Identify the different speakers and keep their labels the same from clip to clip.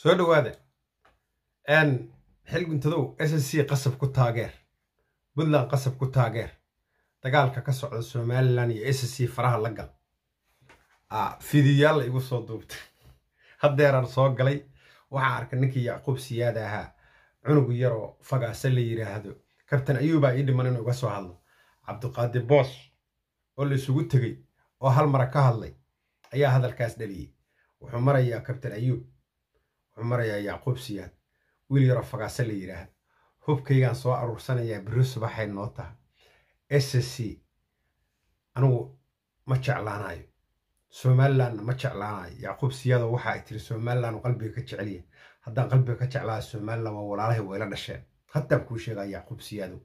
Speaker 1: soo dhowaada xilguntadow s c qasab ku taageer puntland qasab ku taageer dagaalka ka socda somalilan iyo s c faraha la gal fidiyaalla igu soo duubtay haddeeraan soo galay waxaa arkay ninkii yacquub siyaada ahaa cunugu yaroo fagaase la yidhaahdo kabtan ayuubaa ii dhiman inuu uga soo hadlo cabdiqaadir boos oo la isugu tegey oo hal mara ka hadlay ayaa hadalkaas dhaliyey wuxuu marayaa kabtan ayuub maraya yacquub siyaad wiil yaroo fagaase la yidhaah hubkaygaan soo aruursanayaa berri subaxay noo taha s c ma jeclaanayo somalilandna ma jeclaanayo yacquub siyaado waxa ay tiri somalilan qalbiga ka jeceliya haddaan qalbiga ka jeclaa somalilan waa walaalahay wayla dhasheen haddaan kuu sheegaa yacquub siyaadow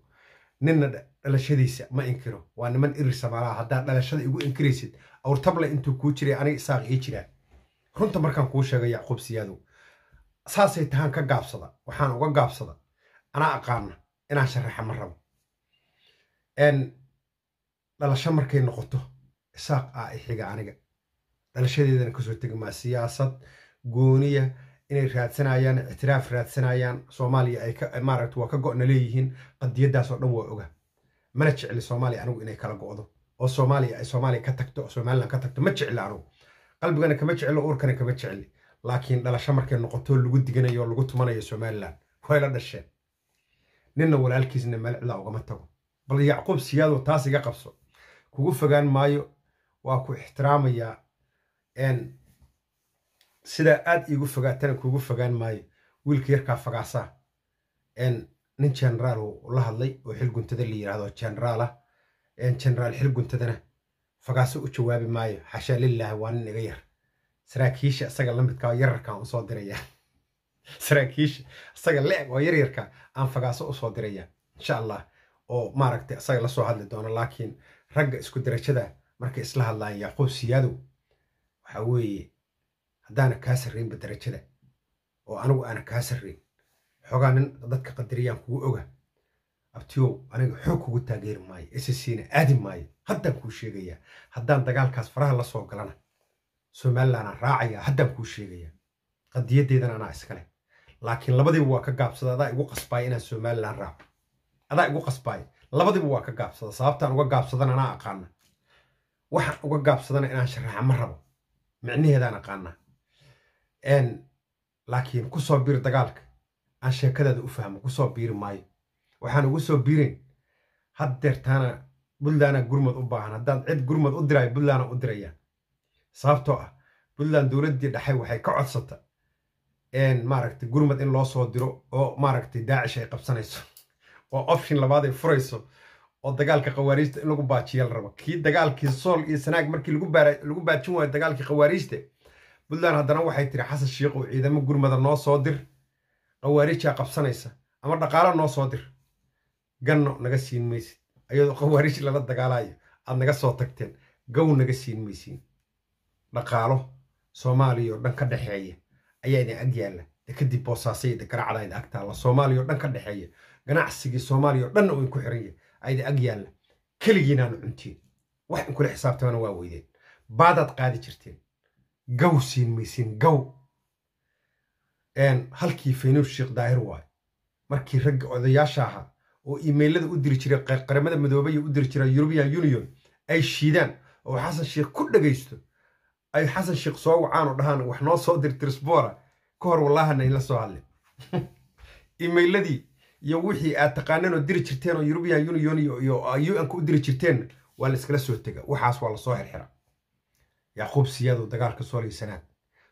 Speaker 1: ninna dhalashadiisa ma inkiro waa niman irir ah. haddaad dhalashada igu inkiraysid awrtable intuu kuu jiray aniga isaaq ii jiraa runta markaan kuu sheega yacquub siyaadow saasay tahaan ka gaabsada waxaan uga gaabsada anaa aqaana inaan sharaxa ma rabo dhalasho markay noqoto isaaq a i xiga aniga dhalashadeedana kasoo tegi maa siyaasad gooniya inay raadsanayaan ictiraaf raadsanayaan soomaaliya ay maaragta waa ka go-na leeyihiin qadiyaddaasoo dhan waa oga mana jecli soomaaliya anigu inay kala go'do oo soomaaliya ay soomaaliya ka tagto oo somalilan ka tagto ma jecli anigu qalbigana kama jecli uurkana kama jecli laakiin dhalasho markay noqoto lagu diganayo lagu tumanayo somalilan way la dhasheen ninna walaalkiisna malcda ugama tago bal yacquub siyaado taas iga qabso kugu fogaan maayo waa ku ixtiraamayaa sidaa aad iigu fogaatana kuugu fogaan maayo wiilka yarkaa fogaasaa nin jenaraal la hadlay oo xilguntada la yidhaahdo jenraalah jenaraal xilguntadana fagaaso u jawaabi maayo xashaa lilaahi waa nin iga yar saraakiisha isaga la yararka usoo diraya saraakiisha isaga leeg oo yaryarka aan fagaaso usoo diraya insha allah oo maaragtay isaga lasoo hadli doono laakiin ragga isku darajada markay isla hadlaan yaqub siyaadow waxa weeye haddaana kaa sarraynba darajada oo anigu aana kaa sarreyn xoogaa nin dadka qadiriyaan kugu oga abtiyow aniga xoog kugu taageeri maayo sscna aadi maayo haddaan kuu sheegayaa haddaan dagaalkaas faraha lasoo galana somalilandaan raacaya haddaan kuu sheegaya qadiyadeedan anaa iskale laakiin labadiiba waa ka gaabsada adaa igu qasbaaya inaan somalilan raaco adaa igu qasbaaya labadiiba waa ka gaabsada sababtaan uga gaabsadan anaa aqaana waxaan uga gaabsadana inaan sharaxa ma rabo micnaheedaan aqaana laakiin kusoo biir dagaalka aan sheekadaada u fahmo kusoo biiri maayo waxaan ugu soo biirin had deertaana buntlandaa gurmad u baahan haddaad cid gurmad u dirayo buntlandaa u dirayaan sababtoo ah puntland dowladdii dhexe waxay ka codsata maaragta gurmad in loo soo diro oo maaragtay daacish ay qabsanayso oo option labaad ay furayso oo dagaalka khawaariijta in lagu baajiya la rabo kii dagaalkii sool iyo sanaag markii lagu baajin waayo dagaalkii khawaariijta puntland haddana waxay tiri xasan shiikh oo ciidamo gurmada noo soo dir khawaariijaa qabsanaysa ama dhaqaalo noo soo dir ganno naga siin maysid ayadoo khawaariij lala dagaalayo aad naga soo tagteen gow naga siin maysiin dhaqaalo soomaaliya oo dhan ka dhexeeya ayaa idin ag yaalla de kadib boosaasay de garacada idin ag taalla soomaaliya oo dhan ka dhexeeya ganacsigii soomaaliya oo dhanna uu idinku xiran yahay aa ag yaalla keligiinaanu cuntiin wax inkula xisaabtamana waa weydeen baadaad qaadi jirteen gaw siin maysiin gaw halkii faynuus sheekh daahir waay markii ragga odayaasha ahaa oo imailada u diri jiray qaramada midoobaya u diri jira european union ay shiidaan oo xasan sheekh ku dhegaysto ay xasan sheekh soo wacaan oo dhahaan wax noo soo dirtir sboora ka hor wallahana soo hadlin imayladii iyo wixii aad taqaaneen oo diri jirteen oo yurubian union iyo un-ka ah, u diri jirteen waa la iskala soo tega waxaas waa la soo xirxira yacquub siyaado dagaalka soolaysanaad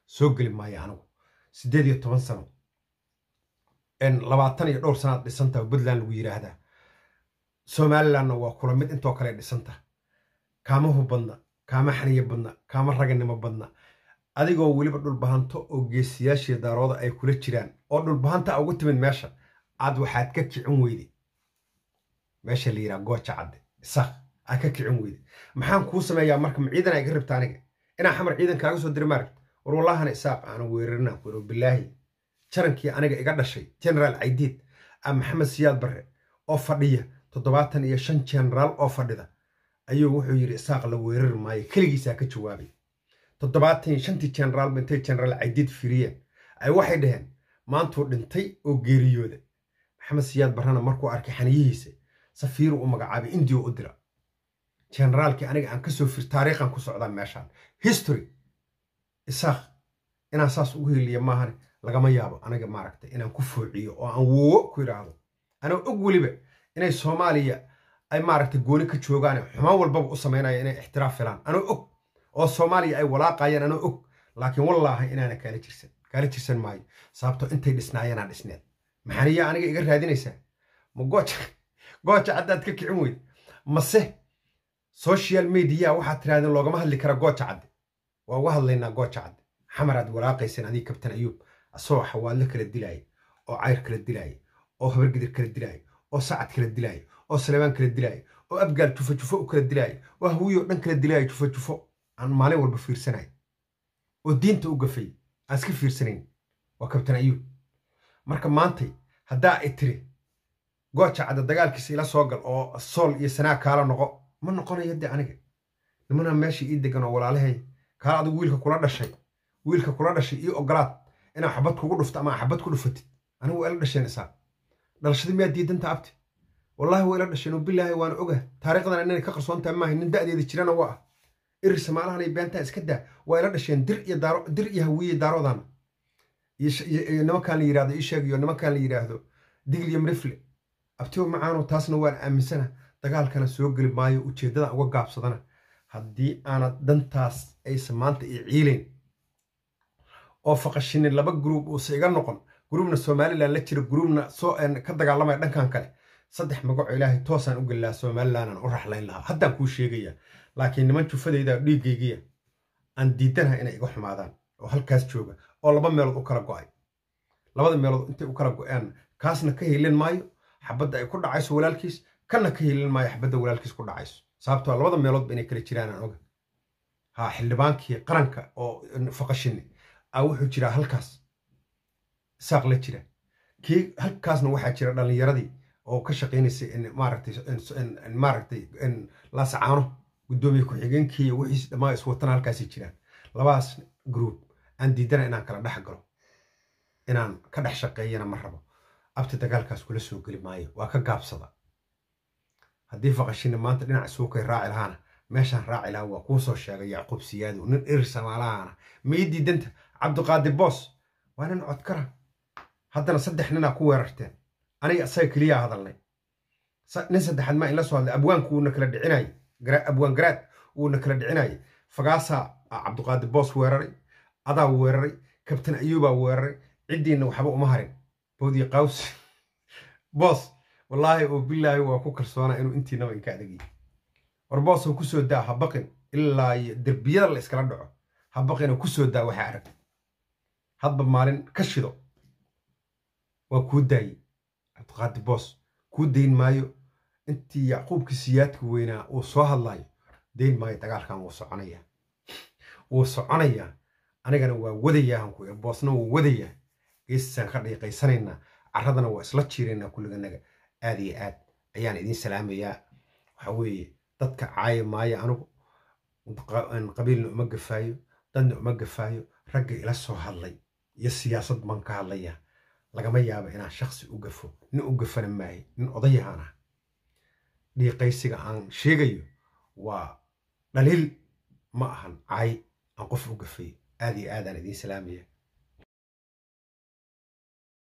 Speaker 1: soo geli maayo anigu sideed iyo toban sano labaatan iyo dhowr sanaad dhisantaha puntland lagu yiraahdaa somalilanna waa kula mid intoo kale dhisantaha kaamahu badna kaama xaniya badna kaama raganimo badna adigoo weliba dhulbahanto oo geesiyaashii daarooda ay kula jiraan oo dhulbahantaa uga timid meesha aad waxaad ka kicin weyde meesha la yiraa gooja cadde isaq aad ka kicin weyde maxaan kuu sameeyaa marka ma ciidan ay ga rabta aniga inaan xamar ciidan kaaga soo diri maaragt war wallahana isaaq aanu weerarinaan kuiro bilaahi jarankii aniga iga dhashay generaal caydiid a ah maxamed siyaad barre oo fadhiya toddobaatan iyo shan jenaraal oo fadhida ayuu wuxuu yidhi isaaq la weerar maayo keligiisaa ka jawaabay toddobaatan shantii jenaraalba intay jenaraal cadid firiyeen ay waxay dhaheen maantuu dhintay oo geeriyooda maxamed siyaad barrana markuu arkay xaniyihiisa safiiru u magacaabay indiya u dira jenaraalkii aniga aan kasoo fir taariikhan ku socdaa meeshaan history isaaq inaan saas ugu heliya maahan lagama yaabo anaga maaragta inaan ku foociyo oo aan woowo ku idhaahdo anoo og weliba inay soomaaliya ay maaragtay gooni ka joogaane xumaan walbaba u samaynaya inay ixtiraaf filaan anoo og oo soomaaliya ay walaaqayaan anoo og laakiin wallaahi inaana kaala jirsan kaala jirsan maayo sababto intay dhisnaayanaan dhisneed maxaniyaa aniga iga raadinaysaa ma gooja gooja caddaad ka kicin weyd mase social media waxaad tirahdeen loogama hadli kara gooja cadde waa uga hadlaynaa gooja cadde xamaraad walaaqayseen adii kabtan ayuub asoo xawaadlo kala dilaya oo cayr kala dilaya oo habargidir kala dilaya oo sacad kala dilaya oo saleebaan kala dilaaya oo abgaal jufo jufo u kala dilaaya oo hawiyoo dhan kala dilaaya jufo jufo aan maalin walba fiirsanay oo diinta u gafay aan iska fiirsanayn waa kabtan ayuub marka maantay haddaa ay tiri gooja dagaalkiisa ila soo gal oo sool iyo sanaa kaala noqo ma noqonayo de aniga nimanaa meesha ii degan oo walaalahay kaala adigu wiilka kula dhashay wiilka kula dhashay ii ogolaad inaa xabad kugu dhufto ama xabad ku dhufatid anigu ila dhasheen isaa dhalashadii miyaa diidanta abti wallahi way ila dhasheen oo bilaahi waana oga taariikhdan inay ka qarsoon tahay maahay nin da'deeda jirana waa ah iris beentaa iska daa waa ila dhasheen dir iyo daaro dir iyo hawiye daarodan iyo nimankaan la yidhaahdo isheeg iyo nimankaan la yidhaahdo digil iyo mirifle macaano taasna waan aaminsana dagaalkana soo geli maayo ujeeddadan uga gaabsadana haddii aanad dantaas aysan maanta i ciileyn oo faqashinin laba gruub uuse iga noqon gruubna somalilan la jira gruubna ka dagaalamaya dhankan kale saddex magacoo ilaahay toosaan u gallaa somalilanaan u raxlayn lahaa haddaan kuu sheegaya laakiin niman jufadayda dhiiggaygiya aan diidanaha inay iga xumaadaan oo halkaas jooga oo laba meelood u kala go'ay labada meelood intay u kala go'een kaasna ka hiilin maayo xabadda ay ku dhacayso walaalkiis kanna ka hiilin maayo xabadda walaalkiis ku dhacayso sababtoo ah labada meeloodba inay kala jiraan aan oga ha xildhibaankii qaranka oo faqashini a ah, wuxuu jiraa halkaas saaq la jira kii halkaasna waxaa jira dhallinyaradii oo ka shaqeynaysa in maaragtay maaragtay in la sacaano guddoomiye ku-xigeenkii wixiis dhammaa iswatana halkaasay jiraan labadaas group aan diidana inaan kala dhex galo inaan ka dhex shaqeeyana ma rabo abti dagaalkaas kula soo geli maayo waa ka gaabsada haddii faqashina maanta dhinac suukay raaci lahaana meeshaan raaci lahaa waa kuu soo sheegay yacquub siyaadow nin dhir samaalahana ma diidanta cabdiqaadi boos waa nin codkara haddana saddex ninaa ku weerarteen aniga asaga keliya hadalnay nin saddexaad maa inla soo hadlay abwaanku uuna kala dhicinay abwaan garaad uuna kala dhicinayay fagaasaa cabduqaadir boos weeraray adaa weeraray kabtan ayuubaa weeraray ciddiinna waxba uma harin bowdiy qaws boos wallaahi oo bilaahi waa ku kalsoonaa inuu intiinaba inka adegiy war boosoo kusoo daa habaqin baqin ilaa derbiyada la iskala dhaco ha baqinoo kusoo daa waxaa arag hadba maalin ka shido waa kuu daayey cabdiqaadi boos kuu dayn maayo intii yacquubkii siyaadka weynaa uu soo hadlaayo dayn maayo dagaalkan wuu soconaya wuu soconayaa anigana waa wadayahanku boosna wuu wadayaa geestisaan ka dhaqiiqaysanaynaa caradana waa isla jiiraynaa kulliganaga aad iyo aad ayaan idiin salaamayaa waxa weeye dadka caaya maayo anigu qabiilna uma gafaayo dadna uma gafaayo ragga ila soo hadlay iyo siyaasad baan ka hadlayaa lagama yaabo inaa shaksi u gafo nin u gafana maaye nin odayahaan dhiiqaysiga aan sheegayo waa dhaliil ma ahan cay aan qof u gafay aad iyo aadaan idiin salaamaya